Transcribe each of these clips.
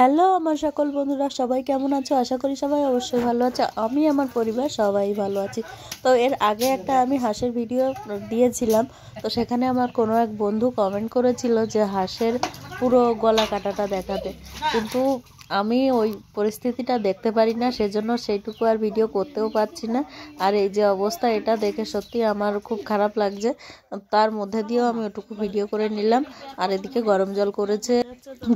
Hello আমার সকল বন্ধুরা সবাই কেমন আছো আশা করি সবাই অবশ্যই ভালো আছে আমি আমার পরিবার সবাই ভালো আছি তো এর আগে একটা আমি হাঁসের ভিডিও দিয়েছিলাম তো সেখানে আমার কোনো এক বন্ধু কমেন্ট করেছিল যে হাঁসের পুরো গলা কাটাটা দেখাতে কিন্তু আমি ওই পরিস্থিতিটা দেখতে পারি না সেজন্য সেইটুকু আর ভিডিও করতেও পারছি না আর এই যে অবস্থা এটা দেখে সত্যি আমার খুব খারাপ লাগছে তার মধ্যে দিয়েও আমি ওটুকু ভিডিও করে নিলাম আর এদিকে গরম জল করেছে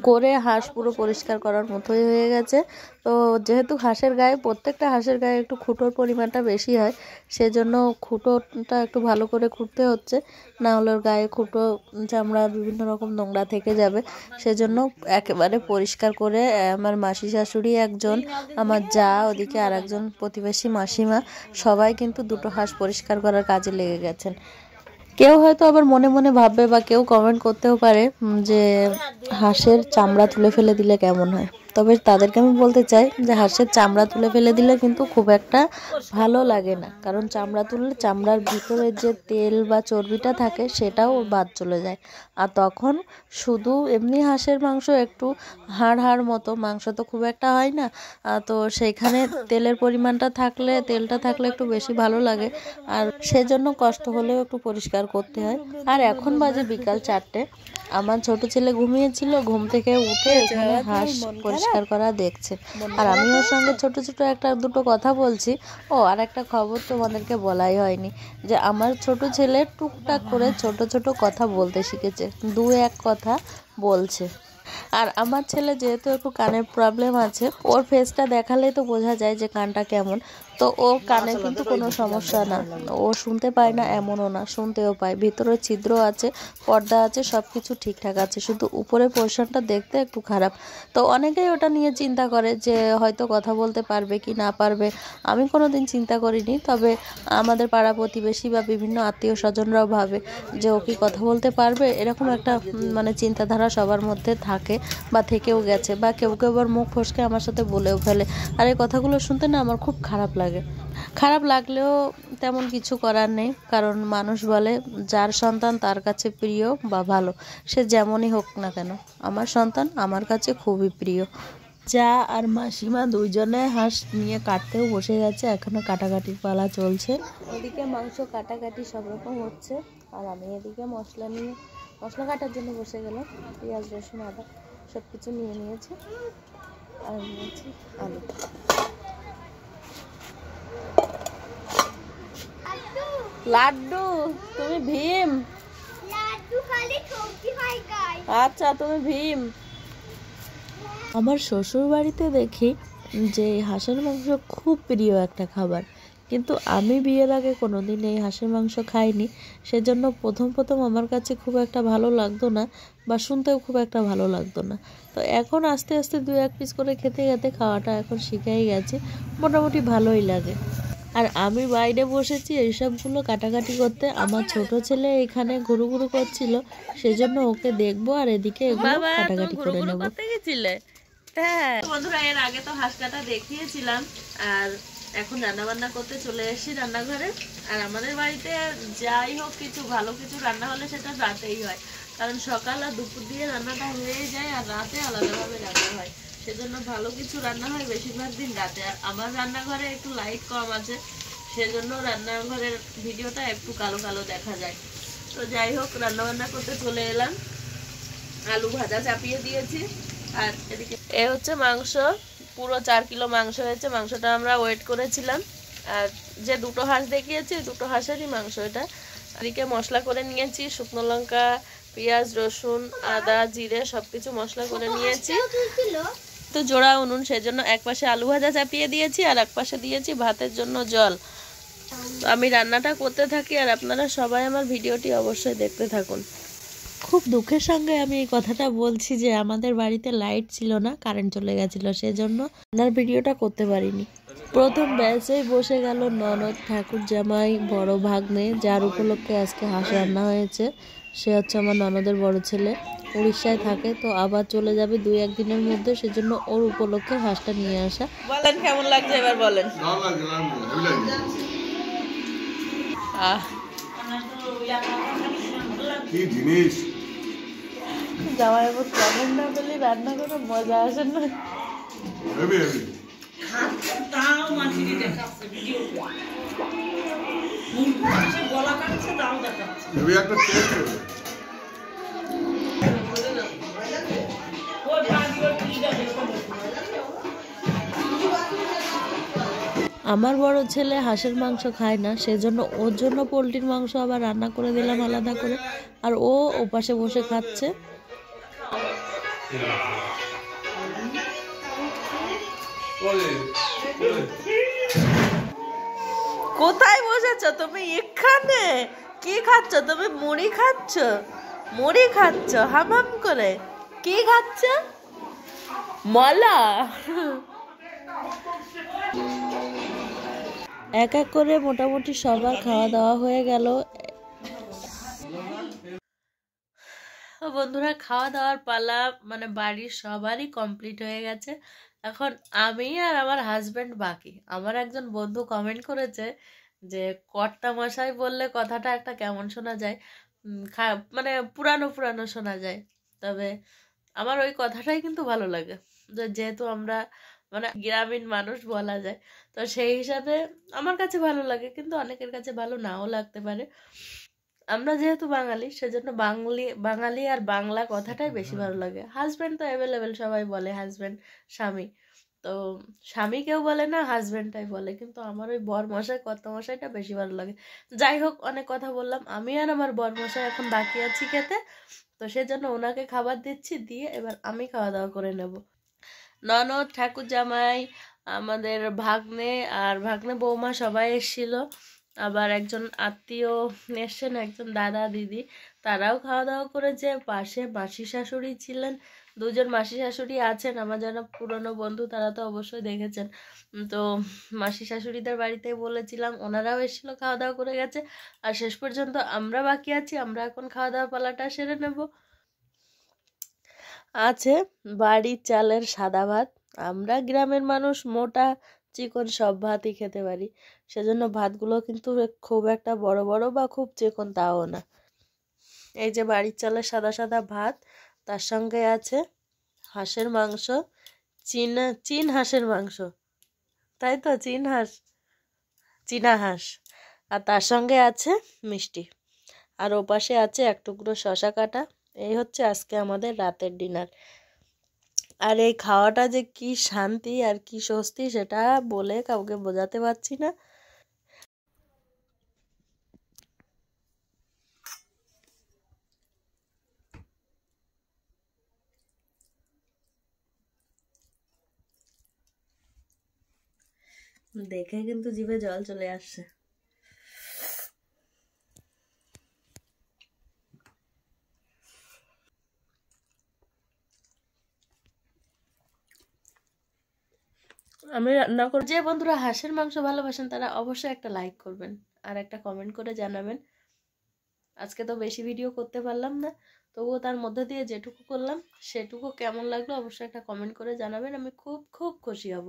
করে হাঁস পুরো পরিষ্কার করার মতোই হয়ে গেছে তো যেহেতু হাঁসের গায়ে প্রত্যেকটা হাঁসের গায়ে একটু খুঁটোর পরিমাণটা বেশি হয় সেজন্য খুঁটোটা একটু ভালো করে খুঁটতে হচ্ছে না হলে ওর গায়ে খুঁটো চামড়া বিভিন্ন রকম নোংরা থেকে যাবে সেজন্য একেবারে পরিষ্কার করে আমার মাসি শাশুড়ি একজন আমার যা ওদিকে আর একজন প্রতিবেশী মাসিমা সবাই কিন্তু দুটো হাঁস পরিষ্কার করার কাজে লেগে গেছেন কেউ হয়তো আবার মনে মনে ভাববে বা কেউ কমেন্ট করতেও পারে যে হাঁসের চামড়া তুলে ফেলে দিলে কেমন হয় তবে তাদেরকে আমি বলতে চাই যে হাঁসের চামড়া তুলে ফেলে দিলে কিন্তু খুব একটা ভালো লাগে না কারণ চামড়া তুললে চামড়ার ভিতরে যে তেল বা চর্বিটা থাকে সেটাও বাদ চলে যায় আর তখন শুধু এমনি হাঁসের মাংস একটু হাড় হাড় মতো মাংস তো খুব একটা হয় না তো সেখানে তেলের পরিমাণটা থাকলে তেলটা থাকলে একটু বেশি ভালো লাগে আর সেজন্য কষ্ট হলেও একটু পরিষ্কার করতে হয় আর এখন বাজে বিকাল চারটে আমার ছোট ছেলে ঘুমিয়েছিল ঘুম থেকে উঠে এখানে হাঁস পরিষ্কার পরিষ্কার করা দেখছেন আর আমি ওর সঙ্গে ছোট ছোট একটা দুটো কথা বলছি ও আর একটা খবর তোমাদেরকে বলাই হয়নি যে আমার ছোট ছেলে টুকটাক করে ছোট ছোট কথা বলতে শিখেছে দু এক কথা বলছে আর আমার ছেলে যেহেতু একটু কানের প্রবলেম আছে ওর ফেসটা দেখালেই তো বোঝা যায় যে কানটা কেমন তো ও কানে কিন্তু কোনো সমস্যা না ও শুনতে পায় না এমনও না শুনতেও পায় ভিতরে ছিদ্র আছে পর্দা আছে সব কিছু ঠিকঠাক আছে শুধু উপরে পোর্শনটা দেখতে একটু খারাপ তো অনেকেই ওটা নিয়ে চিন্তা করে যে হয়তো কথা বলতে পারবে কি না পারবে আমি কোনো দিন চিন্তা করিনি তবে আমাদের পাড়া প্রতিবেশী বা বিভিন্ন আত্মীয় স্বজনরাও ভাবে যে ও কি কথা বলতে পারবে এরকম একটা মানে চিন্তাধারা সবার মধ্যে থাকে বা থেকেও গেছে বা কেউ কেউ আবার মুখ ফসকে আমার সাথে বলেও ফেলে আর এই কথাগুলো শুনতে না আমার খুব খারাপ লাগে লাগে খারাপ লাগলেও তেমন কিছু করার নেই কারণ মানুষ বলে যার সন্তান তার কাছে প্রিয় বা ভালো সে যেমনই হোক না কেন আমার সন্তান আমার কাছে খুবই প্রিয় যা আর মাসিমা দুইজনে হাঁস নিয়ে কাটতেও বসে গেছে এখনো কাটাকাটির পালা চলছে ওদিকে মাংস কাটাকাটি সব রকম হচ্ছে আর আমি এদিকে মশলা নিয়ে মশলা কাটার জন্য বসে গেলাম পেঁয়াজ রসুন আদা সব কিছু নিয়ে নিয়েছি আর নিয়েছি আলু লাড্ডু তুমি ভীম আচ্ছা তুমি ভীম আমার শ্বশুর বাড়িতে দেখি যে হাঁসের মাংস খুব প্রিয় একটা খাবার কিন্তু আমি বিয়ের আগে কোনো দিন এই হাঁসের মাংস খাইনি সেজন্য প্রথম প্রথম আমার কাছে খুব একটা ভালো লাগতো না বা শুনতেও খুব একটা ভালো লাগতো না তো এখন আস্তে আস্তে দু এক পিস করে খেতে খেতে খাওয়াটা এখন শিখেই গেছে মোটামুটি ভালোই লাগে আর আমি বাইরে বসেছি এইসবগুলো কাটাকাটি করতে আমার ছোট ছেলে এখানে ঘুরু ঘুরু করছিল সেজন্য ওকে দেখবো আর এদিকে কাটাকাটি করে নেবো হ্যাঁ। বন্ধুরা এর আগে তো হাঁস কাটা দেখিয়েছিলাম আর এখন রান্না বান্না করতে চলে এসেছি রান্নাঘরে আর আমাদের বাড়িতে যাই হোক কিছু ভালো কিছু রান্না হলে সেটা রাতেই হয় কারণ সকাল আর দুপুর দিয়ে রান্নাটা হয়ে যায় আর রাতে আলাদাভাবে রান্না হয় সেজন্য ভালো কিছু রান্না হয় বেশিরভাগ দিন রাতে আর আমার রান্নাঘরে একটু লাইট কম আছে সেজন্য রান্নাঘরের ভিডিওটা একটু কালো কালো দেখা যায় তো যাই হোক রান্নাবান্না করতে চলে এলাম আলু ভাজা চাপিয়ে দিয়েছি আর এদিকে এ হচ্ছে মাংস পুরো চার কিলো মাংস হয়েছে মাংসটা আমরা ওয়েট করেছিলাম আর যে দুটো হাঁস দেখিয়েছি দুটো হাঁসেরই মাংস এটা এদিকে মশলা করে নিয়েছি শুকনো লঙ্কা পেঁয়াজ রসুন আদা জিরে সব কিছু মশলা করে নিয়েছি একটু জোড়া উনুন সেজন্য এক পাশে আলু ভাজা চাপিয়ে দিয়েছি আর এক পাশে দিয়েছি ভাতের জন্য জল তো আমি রান্নাটা করতে থাকি আর আপনারা সবাই আমার ভিডিওটি অবশ্যই দেখতে থাকুন খুব দুঃখের সঙ্গে আমি এই কথাটা বলছি যে আমাদের বাড়িতে লাইট ছিল না কারেন্ট চলে গেছিল সেজন্য আপনার ভিডিওটা করতে পারিনি প্রথম ব্যাচেই বসে গেল ননদ ঠাকুর জামাই বড় ভাগ্নে যার উপলক্ষে আজকে হাঁস রান্না হয়েছে সে হচ্ছে আমার ননদের বড় ছেলে উড়িষ্যায় থাকে তো আবার চলে যাবে দুই একদিনের মধ্যে সেজন্য ওর উপলক্ষে হাঁসটা নিয়ে আসা বলেন কেমন লাগছে এবার বলেন কি জিনিস যাওয়ার কেমন না রান্না করে মজা আসে না আমার বড় ছেলে হাঁসের মাংস খায় না সেজন্য ওর জন্য পোলট্রির মাংস আবার রান্না করে দিলাম আলাদা করে আর ও ওপাশে বসে খাচ্ছে Olha aí. কোথায় বসেছ তুমি এখানে কি খাচ্ছ তুমি মুড়ি খাচ্ছ মুড়ি খাচ্ছ হামাম করে কি খাচ্ছ মলা এক এক করে মোটামুটি সবার খাওয়া দাওয়া হয়ে গেল বন্ধুরা খাওয়া দাওয়ার পালা মানে বাড়ির সবারই কমপ্লিট হয়ে গেছে এখন আমি আর আমার হাজব্যান্ড বাকি আমার একজন বন্ধু কমেন্ট করেছে যে কর্তা মশাই বললে কথাটা একটা কেমন শোনা যায় মানে পুরানো পুরানো শোনা যায় তবে আমার ওই কথাটাই কিন্তু ভালো লাগে যেহেতু আমরা মানে গ্রামীণ মানুষ বলা যায় তো সেই হিসাবে আমার কাছে ভালো লাগে কিন্তু অনেকের কাছে ভালো নাও লাগতে পারে আমরা যেহেতু বাঙালি সেজন্য বাঙালি বাঙালি আর বাংলা কথাটাই বেশি ভালো লাগে হাজব্যান্ড তো অ্যাভেলেবেল সবাই বলে হাজব্যান্ড স্বামী তো স্বামী কেউ বলে না হাজব্যান্ডটাই বলে কিন্তু আমার ওই বর মশাই কত মশাইটা বেশি ভালো লাগে যাই হোক অনেক কথা বললাম আমি আর আমার বর মশাই এখন বাকি আছি খেতে তো সেজন্য ওনাকে খাবার দিচ্ছি দিয়ে এবার আমি খাওয়া দাওয়া করে নেব ননদ ঠাকুর জামাই আমাদের ভাগ্নে আর ভাগ্নে বৌমা সবাই এসেছিলো আবার একজন আত্মীয় এসছেন একজন দাদা দিদি তারাও খাওয়া দাওয়া করে যে পাশে মাসি শাশুড়ি ছিলেন দুজন মাসি শাশুড়ি আছেন আমার যারা পুরনো বন্ধু তারা তো অবশ্যই দেখেছেন তো মাসি শাশুড়িদের বাড়িতে বলেছিলাম ওনারাও এসেছিলো খাওয়া দাওয়া করে গেছে আর শেষ পর্যন্ত আমরা বাকি আছি আমরা এখন খাওয়া দাওয়া পালাটা সেরে নেব আছে বাড়ির চালের সাদা ভাত আমরা গ্রামের মানুষ মোটা চিকন সব ভাতই খেতে পারি সেজন্য ভাতগুলো কিন্তু খুব একটা বড় বড় বা খুব চিকন তাও না এই যে বাড়ির চালের সাদা সাদা ভাত তার সঙ্গে আছে হাঁসের মাংস চীনা চীন হাঁসের মাংস তাই তো চীন হাঁস চীনা হাঁস আর তার সঙ্গে আছে মিষ্টি আর ওপাশে আছে এক টুকরো শশা কাটা এই হচ্ছে আজকে আমাদের রাতের ডিনার আর এই খাওয়াটা যে কি শান্তি আর কি স্বস্তি সেটা বলে কাউকে বোঝাতে পারছি না দেখে কিন্তু জিভে জল চলে আসছে আমি রান্না করব যে বন্ধুরা হাঁসের মাংস ভালোবাসেন তারা অবশ্যই একটা লাইক করবেন আর একটা কমেন্ট করে জানাবেন আজকে তো বেশি ভিডিও করতে পারলাম না তবুও তার মধ্যে দিয়ে যেটুকু করলাম সেটুকু কেমন লাগলো অবশ্যই একটা কমেন্ট করে জানাবেন আমি খুব খুব খুশি হব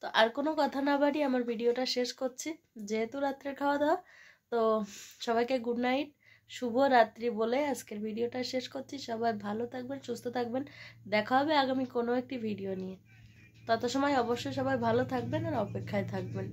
তো আর কোনো কথা না বাড়ি আমার ভিডিওটা শেষ করছি যেহেতু রাত্রের খাওয়া দাওয়া তো সবাইকে গুড নাইট শুভ রাত্রি বলে আজকের ভিডিওটা শেষ করছি সবাই ভালো থাকবেন সুস্থ থাকবেন দেখা হবে আগামী কোনো একটি ভিডিও নিয়ে তত সময় অবশ্যই সবাই ভালো থাকবেন আর অপেক্ষায় থাকবেন